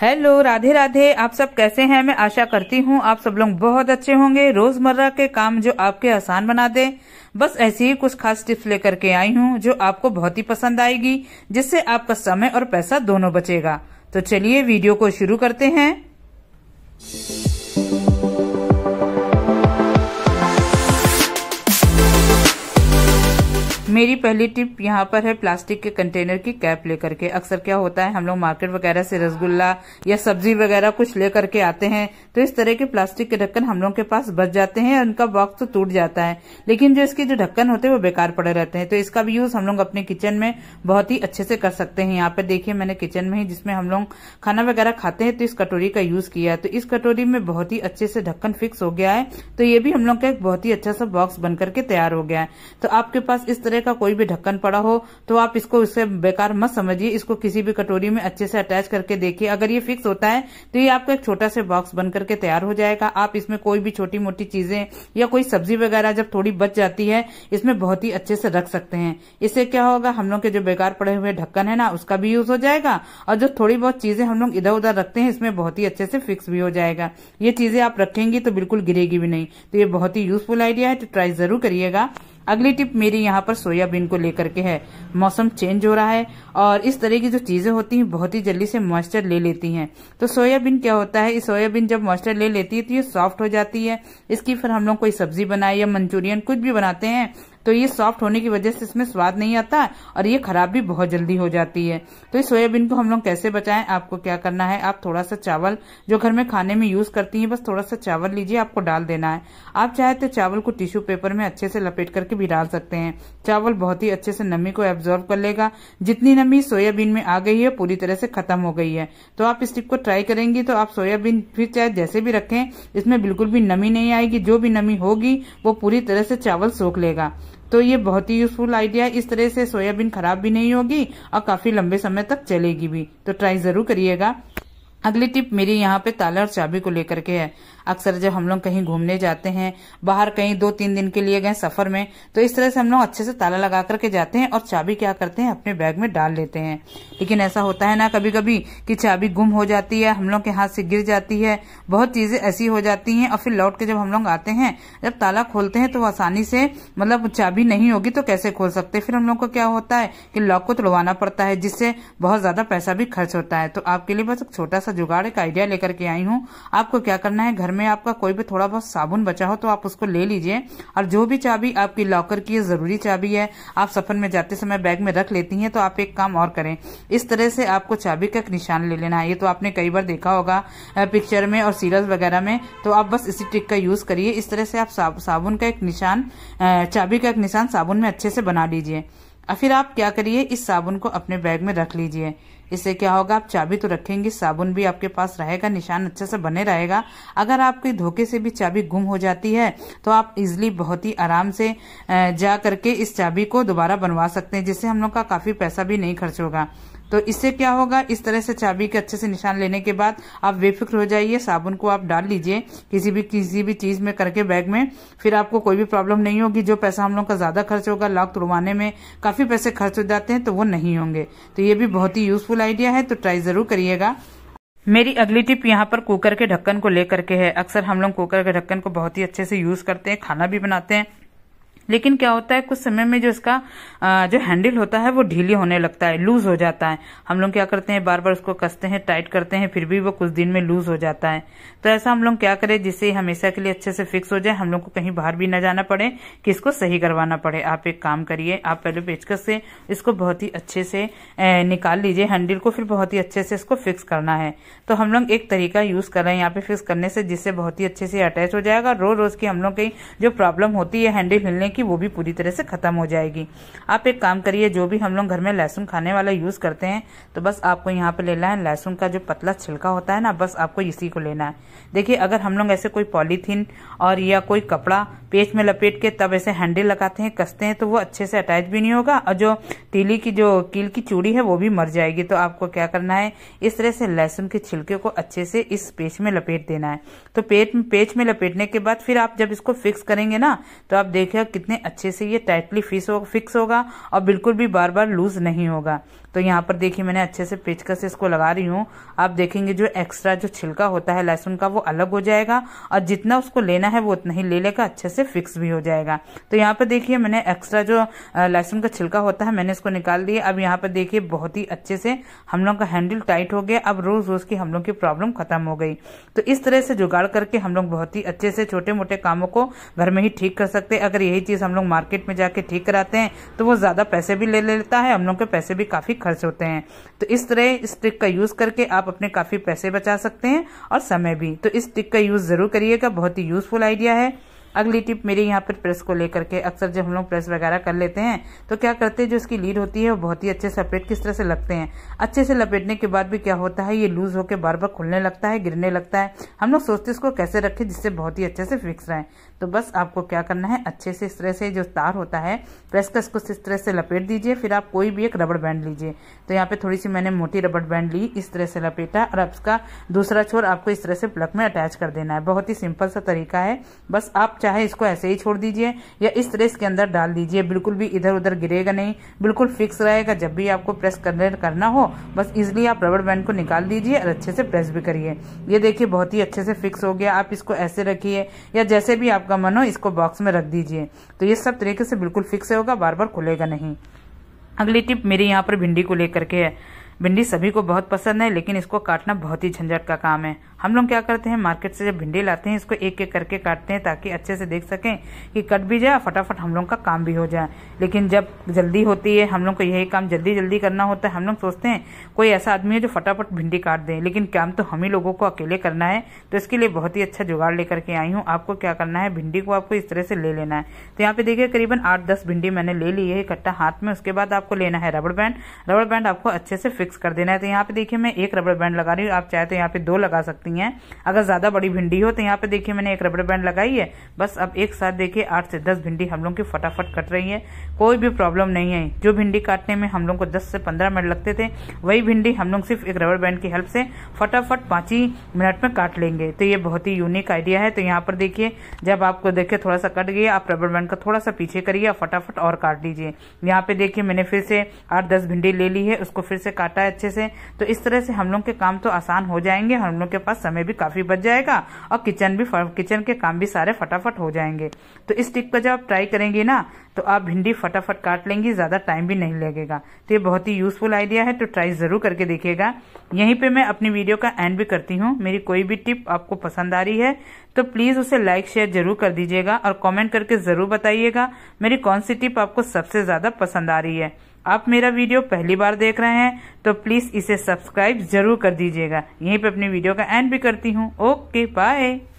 hello Radhe Radhe आप सब कैसे हैं मैं आशा करती हूँ आप सब लोग बहुत अच्छे होंगे रोजमर्रा के काम जो आपके आसान बना दे बस ऐसी ही कुछ खास टिप्स लेकर के आई हूँ जो आपको बहुत ही पसंद आएगी जिससे आपका समय और पैसा दोनों बचेगा तो चलिए वीडियो को शुरू करते हैं मेरी पहली टिप यहाँ पर है प्लास्टिक के कंटेनर की कैप लेकर के अक्सर क्या होता है हम लोग मार्केट वगैरह से रसगुल्ला या सब्जी वगैरह कुछ लेकर के आते हैं तो इस तरह के प्लास्टिक के ढक्कन हम लोग के पास बच जाते हैं और उनका बॉक्स तो टूट जाता है लेकिन जो इसके जो ढक्कन होते हैं वो बेकार पड़े रहते हैं तो इसका भी यूज हम लोग अपने किचन में बहुत ही अच्छे से कर सकते हैं यहाँ पर देखिये मैंने किचन में ही जिसमें हम लोग खाना वगैरह खाते हैं तो इस कटोरी का यूज किया है तो इस कटोरी में बहुत ही अच्छे से ढक्कन फिक्स हो गया है तो ये भी हम लोग का एक बहुत ही अच्छा सा बॉक्स बनकर के तैयार हो गया है तो आपके पास इस तरह का कोई भी ढक्कन पड़ा हो तो आप इसको इससे बेकार मत समझिए इसको किसी भी कटोरी में अच्छे से अटैच करके देखिए अगर ये फिक्स होता है तो ये आपको एक छोटा सा बॉक्स बन करके तैयार हो जाएगा आप इसमें कोई भी छोटी मोटी चीजें या कोई सब्जी वगैरह जब थोड़ी बच जाती है इसमें बहुत ही अच्छे से रख सकते हैं इससे क्या होगा हम लोग के जो बेकार पड़े हुए ढक्कन है ना उसका भी यूज हो जाएगा और जो थोड़ी बहुत चीजें हम लोग इधर उधर रखते हैं इसमें बहुत ही अच्छे से फिक्स भी हो जाएगा ये चीजें आप रखेंगी तो बिल्कुल गिरेगी भी नहीं तो ये बहुत ही यूजफुल आइडिया है तो ट्राई जरूर करिएगा अगली टिप मेरी यहाँ पर सोयाबीन को लेकर के है मौसम चेंज हो रहा है और इस तरह की जो चीजें होती हैं बहुत ही जल्दी से मॉइस्चर ले लेती हैं तो सोयाबीन क्या होता है इस सोयाबीन जब मॉइस्चर ले लेती है तो ये सॉफ्ट हो जाती है इसकी फिर हम लोग कोई सब्जी बनाए या मंचूरियन कुछ भी बनाते हैं तो ये सॉफ्ट होने की वजह से इसमें स्वाद नहीं आता है और ये खराब भी बहुत जल्दी हो जाती है तो इस सोयाबीन को हम लोग कैसे बचाएं आपको क्या करना है आप थोड़ा सा चावल जो घर में खाने में यूज करती हैं बस थोड़ा सा चावल लीजिए आपको डाल देना है आप चाहे तो चावल को टिश्यू पेपर में अच्छे से लपेट करके भी डाल सकते हैं चावल बहुत ही अच्छे से नमी को एब्जॉर्व कर लेगा जितनी नमी सोयाबीन में आ गई है पूरी तरह से खत्म हो गई है तो आप इस टिप को ट्राई करेंगी तो आप सोयाबीन फिर चाहे जैसे भी रखें इसमें बिल्कुल भी नमी नहीं आएगी जो भी नमी होगी वो पूरी तरह से चावल सोख लेगा तो ये बहुत ही यूजफुल आइडिया है इस तरह से सोयाबीन खराब भी नहीं होगी और काफी लंबे समय तक चलेगी भी तो ट्राई जरूर करिएगा अगली टिप मेरी यहाँ पे ताला और चाबी को लेकर के है अक्सर जब हम लोग कहीं घूमने जाते हैं बाहर कहीं दो तीन दिन के लिए गए सफर में तो इस तरह से हम लोग अच्छे से ताला लगा करके जाते हैं और चाबी क्या करते हैं अपने बैग में डाल लेते हैं लेकिन ऐसा होता है ना कभी कभी कि चाबी गुम हो जाती है हम लोग के हाथ से गिर जाती है बहुत चीजें ऐसी हो जाती है और फिर लौट के जब हम लोग आते हैं जब ताला खोलते हैं तो आसानी से मतलब चाबी नहीं होगी तो कैसे खोल सकते फिर हम लोग को क्या होता है कि लॉक को तोड़वाना पड़ता है जिससे बहुत ज्यादा पैसा भी खर्च होता है तो आपके लिए बस एक छोटा सा जुगाड़ एक आइडिया लेकर के आई हूँ आपको क्या करना है घर में आपका कोई भी थोड़ा बहुत साबुन बचा हो तो आप उसको ले लीजिए और जो भी चाबी आपकी लॉकर की जरूरी चाबी है आप सफर में जाते समय बैग में रख लेती हैं तो आप एक काम और करें इस तरह से आपको चाबी का निशान ले लेना है ये तो आपने कई बार देखा होगा पिक्चर में और सीरियल वगैरह में तो आप बस इसी ट्रिक का यूज करिए इस तरह से आप साबुन का एक निशान चाबी का एक निशान साबुन में अच्छे से बना लीजिए और फिर आप क्या करिए इस साबुन को अपने बैग में रख लीजिए इससे क्या होगा आप चाबी तो रखेंगे साबुन भी आपके पास रहेगा निशान अच्छे से बने रहेगा अगर आपके धोखे से भी चाबी गुम हो जाती है तो आप इजिली बहुत ही आराम से जा करके इस चाबी को दोबारा बनवा सकते हैं जिससे हम लोग का काफी पैसा भी नहीं खर्च होगा तो इससे क्या होगा इस तरह से चाबी के अच्छे से निशान लेने के बाद आप बेफिक्र हो जाइए साबुन को आप डाल लीजिए किसी भी किसी भी चीज में करके बैग में फिर आपको कोई भी प्रॉब्लम नहीं होगी जो पैसा हम लोग का ज्यादा खर्च होगा लॉक तुड़वाने में काफी पैसे खर्च हो जाते हैं तो वो नहीं होंगे तो ये भी बहुत ही यूजफुल आइडिया है तो ट्राई जरूर करिएगा मेरी अगली टिप यहाँ पर कुकर के ढक्कन को लेकर के है अक्सर हम लोग कुकर के ढक्कन को बहुत ही अच्छे से यूज करते हैं खाना भी बनाते हैं लेकिन क्या होता है कुछ समय में जो इसका जो हैंडल होता है वो ढीली होने लगता है लूज हो जाता है हम लोग क्या करते हैं बार बार उसको कसते हैं टाइट करते हैं फिर भी वो कुछ दिन में लूज हो जाता है तो ऐसा हम लोग क्या करें जिससे हमेशा के लिए अच्छे से फिक्स हो जाए हम लोग को कहीं बाहर भी ना जाना पड़े कि इसको सही करवाना पड़े आप एक काम करिए आप पहले पेचकस से इसको बहुत ही अच्छे से निकाल लीजिए हैंडल को फिर बहुत ही अच्छे से इसको फिक्स करना है तो हम लोग एक तरीका यूज कर रहे हैं यहाँ पे फिक्स करने से जिससे बहुत ही अच्छे से अटैच हो जाएगा रोज रोज की हम लोग की जो प्रॉब्लम होती है हैंडल हिलने की वो भी पूरी तरह से खत्म हो जाएगी आप एक काम करिए जो भी हम लोग घर में लहसुन खाने वाला यूज करते हैं तो बस आपको यहाँ पे लेना है लहसुन का जो पतला छिलका होता है ना बस आपको इसी को लेना है देखिए अगर हम लोग ऐसे कोई पॉलीथीन और या कोई कपड़ा पेच में लपेट के तब ऐसे हैंडल लगाते हैं कसते हैं तो वो अच्छे से अटैच भी नहीं होगा और जो तीली की जो कील की चूड़ी है वो भी मर जाएगी तो आपको क्या करना है इस तरह से लहसुन के छिलके को अच्छे से इस पेच में लपेट देना है तो पेट पेच में लपेटने के बाद फिर आप जब इसको फिक्स करेंगे ना तो आप देखिए कितने अच्छे से ये टाइटली फिक्स होगा और बिल्कुल भी बार बार लूज नहीं होगा तो यहाँ पर देखिए मैंने अच्छे से पेचकस इसको लगा रही हूँ आप देखेंगे जो एक्स्ट्रा जो छिलका होता है लहसुन का वो अलग हो जाएगा और जितना उसको लेना है वो उतना ही ले लेगा अच्छे से फिक्स भी हो जाएगा तो यहाँ पर देखिए मैंने एक्स्ट्रा जो लहसुन का छिलका होता है मैंने इसको निकाल दिया अब यहाँ पर देखिए बहुत ही अच्छे से हम लोग का हैंडल टाइट हो गया अब रोज रोज की हम लोग की प्रॉब्लम खत्म हो गई तो इस तरह से जुगाड़ करके हम लोग बहुत ही अच्छे से छोटे मोटे कामों को घर में ही ठीक कर सकते हैं अगर यही चीज हम लोग मार्केट में जाके ठीक कराते हैं तो वो ज्यादा पैसे भी ले लेता है हम लोग के पैसे भी काफी खर्च होते हैं तो इस तरह इस ट्रिक का यूज करके आप अपने काफी पैसे बचा सकते हैं और समय भी तो इस ट्रिक का यूज जरूर करिएगा बहुत ही यूजफुल आइडिया है अगली टिप मेरे यहाँ पर प्रेस को लेकर के अक्सर जब हम लोग प्रेस वगैरह कर लेते हैं तो क्या करते हैं जो इसकी लीड होती है वो बहुत ही अच्छे से लपेट किस तरह से लगते हैं अच्छे से लपेटने के बाद भी क्या होता है ये लूज होकर बार बार खुलने लगता है गिरने लगता है हम लोग सोचते इसको कैसे रखें जिससे बहुत ही अच्छे से फिक्स रहे तो बस आपको क्या करना है अच्छे से इस तरह से जो तार होता है प्रेस का इसको इस तरह से लपेट दीजिए फिर आप कोई भी एक रबड़ बैंड लीजिए तो यहाँ पे थोड़ी सी मैंने मोटी रबड़ बैंड ली इस तरह से लपेटा और इसका दूसरा छोर आपको इस तरह से प्लग में अटैच कर देना है बहुत ही सिंपल सा तरीका है बस आप चाहे इसको ऐसे ही छोड़ दीजिए या इस तरह इसके अंदर डाल दीजिए बिल्कुल भी इधर उधर गिरेगा नहीं बिल्कुल फिक्स रहेगा जब भी आपको प्रेस करना हो बस इजिली आप रबड़ बैंड को निकाल दीजिए और अच्छे से प्रेस भी करिए ये देखिए बहुत ही अच्छे से फिक्स हो गया आप इसको ऐसे रखिए या जैसे भी आपका मन हो इसको बॉक्स में रख दीजिए तो ये सब तरीके से बिल्कुल फिक्स होगा बार बार खुलेगा नहीं अगली टिप मेरी यहाँ पर भिंडी को लेकर के है भिंडी सभी को बहुत पसंद है लेकिन इसको काटना बहुत ही झंझट का काम है हम लोग क्या करते हैं मार्केट से जब भिंडी लाते हैं इसको एक एक करके काटते हैं ताकि अच्छे से देख सकें कि कट भी जाए फटाफट हम लोग का काम भी हो जाए लेकिन जब जल्दी होती है हम लोग को यही काम जल्दी जल्दी करना होता है हम लोग सोचते हैं कोई ऐसा आदमी है जो फटाफट भिंडी काट दें लेकिन काम तो हम ही लोगों को अकेले करना है तो इसके लिए बहुत ही अच्छा जुगाड़ लेकर के आई हूँ आपको क्या करना है भिंडी को आपको इस तरह से ले लेना है तो यहाँ पे देखिए करीबन आठ दस भिंडी मैंने ले ली है इकट्ठा हाथ में उसके बाद आपको लेना है रबड़ बैंड रबड़ बैंड आपको अच्छे से फिक्स कर देना है तो यहाँ पे देखिए मैं एक रबड़ बैंड लगा रही हूँ आप चाहे तो यहाँ पे दो लगा सकते सकती हैं अगर ज़्यादा बड़ी भिंडी हो तो यहाँ पे देखिए मैंने एक रबड़ बैंड लगाई है बस अब एक साथ देखिए आठ से दस भिंडी हम लोग की फटाफट कट रही है कोई भी प्रॉब्लम नहीं है जो भिंडी काटने में हम लोग को दस से पंद्रह मिनट लगते थे वही भिंडी हम लोग सिर्फ एक रबड़ बैंड की हेल्प से फटाफट पाँच ही मिनट में काट लेंगे तो ये बहुत ही यूनिक आइडिया है तो यहाँ पर देखिए जब आपको देखिए थोड़ा सा कट गया आप रबड़ बैंड का थोड़ा सा पीछे करिए फटाफट और काट लीजिए यहाँ पे देखिए मैंने फिर से आठ दस भिंडी ले ली है उसको फिर से काटा है अच्छे से तो इस तरह से हम लोग के काम तो आसान हो जाएंगे हम लोग के पास पास समय भी काफ़ी बच जाएगा और किचन भी किचन के काम भी सारे फटाफट हो जाएंगे तो इस टिप को जब आप ट्राई करेंगे ना तो आप भिंडी फटाफट काट लेंगी ज़्यादा टाइम भी नहीं लगेगा तो ये बहुत ही यूजफुल आइडिया है तो ट्राई ज़रूर करके देखिएगा यहीं पे मैं अपनी वीडियो का एंड भी करती हूँ मेरी कोई भी टिप आपको पसंद आ रही है तो प्लीज़ उसे लाइक शेयर जरूर कर दीजिएगा और कॉमेंट करके ज़रूर बताइएगा मेरी कौन सी टिप आपको सबसे ज़्यादा पसंद आ रही है आप मेरा वीडियो पहली बार देख रहे हैं तो प्लीज़ इसे सब्सक्राइब ज़रूर कर दीजिएगा यहीं पे अपनी वीडियो का एंड भी करती हूँ ओके बाय